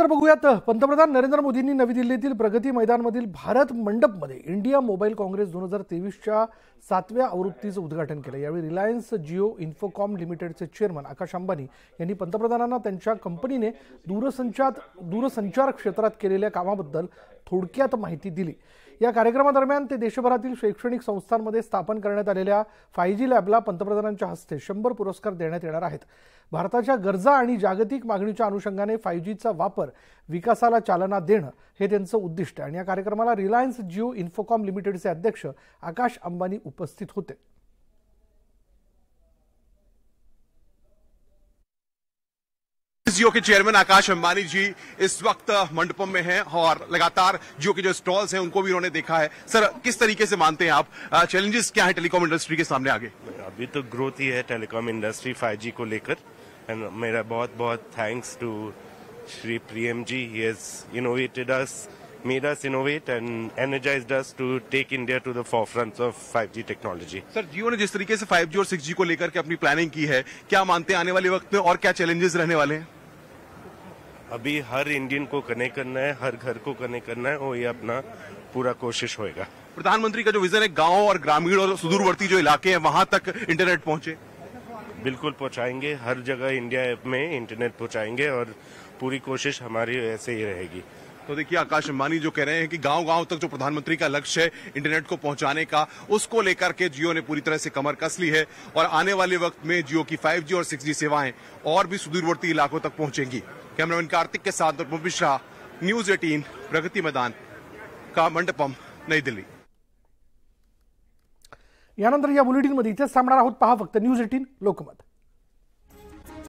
तर बघूयात पंतप्रधान नरेंद्र मोदींनी नवी दिल्लीतील प्रगती मैदानमधील भारत मंडपमध्ये इंडिया मोबाईल काँग्रेस दोन हजार तेवीसच्या सातव्या आवृत्तीचं उद्घाटन केलं यावेळी रिलायन्स जिओ इन्फोकॉम लिमिटेडचे चेअरमन आकाश अंबानी यांनी पंतप्रधानांना त्यांच्या कंपनीने दूरसंचार दूरसंचार क्षेत्रात केलेल्या कामाबद्दल थोडक्यात माहिती दिली या कार्यक्रमादरम्यान ते देशभरातील शैक्षणिक संस्थांमध्ये स्थापन करण्यात आलेल्या फाय जी लॅबला पंतप्रधानांच्या हस्ते शंभर पुरस्कार देण्यात येणार आहेत भारताच्या गरजा आणि जागतिक मागणीच्या अनुषंगाने फाय जीचा वापर विकासाला चालना देणं हे त्यांचं उद्दिष्ट आहे आणि या कार्यक्रमाला रिलायन्स जिओ इन्फोकॉम लिमिटेडचे अध्यक्ष आकाश अंबानी उपस्थित होते जियो के चेयरमैन आकाश अंबानी जी इस वक्त मंडपम में हैं और लगातार जियो के जो स्टॉल्स हैं उनको भी उन्होंने देखा है सर किस तरीके से मानते हैं आप चैलेंजेस क्या है टेलीकॉम इंडस्ट्री के सामने आगे अभी तो ग्रोथ ही है टेलीकॉम इंडस्ट्री फाइव को लेकर एंड मेरा बहुत बहुत thanks to Shri Priyam ji he innovated us innovate and energise to take India to the India of five G technology sir Jio ने जिस तरीके से फाइव जी और सिक्स जी को लेकर के अपनी प्लानिंग की है क्या मानते हैं आने वाले वक्त में और क्या चैलेंजेस रहने वाले हैं अभी हर इंडियन को कनेक्ट करना है हर घर को कनेक्ट करना है और ये अपना पूरा कोशिश होएगा प्रधानमंत्री का जो विजन है गांव और ग्रामीण और सुदूरवर्ती जो इलाके हैं वहां तक इंटरनेट पहुंचे बिल्कुल पहुंचाएंगे हर जगह इंडिया ऐप में इंटरनेट पहुंचाएंगे और पूरी कोशिश हमारी ऐसे ही रहेगी तो देखिए आकाश अंबानी जो कह रहे हैं कि गांव गांव तक जो प्रधानमंत्री का लक्ष्य है इंटरनेट को पहुंचाने का उसको लेकर के जियो ने पूरी तरह से कमर कस ली है और आने वाले वक्त में जियो की 5G और 6G सेवाएं और भी सुदूरवर्ती इलाकों तक पहुंचेंगी कैमरामैन कार्तिक के साथ और मिश्रा न्यूज एटीन प्रगति मैदान का मंडपम नई दिल्ली यानंतर या बुलेटिनमध्ये इथेच थांबणार आहोत पहा फक्त न्यूज एटीन लोकमत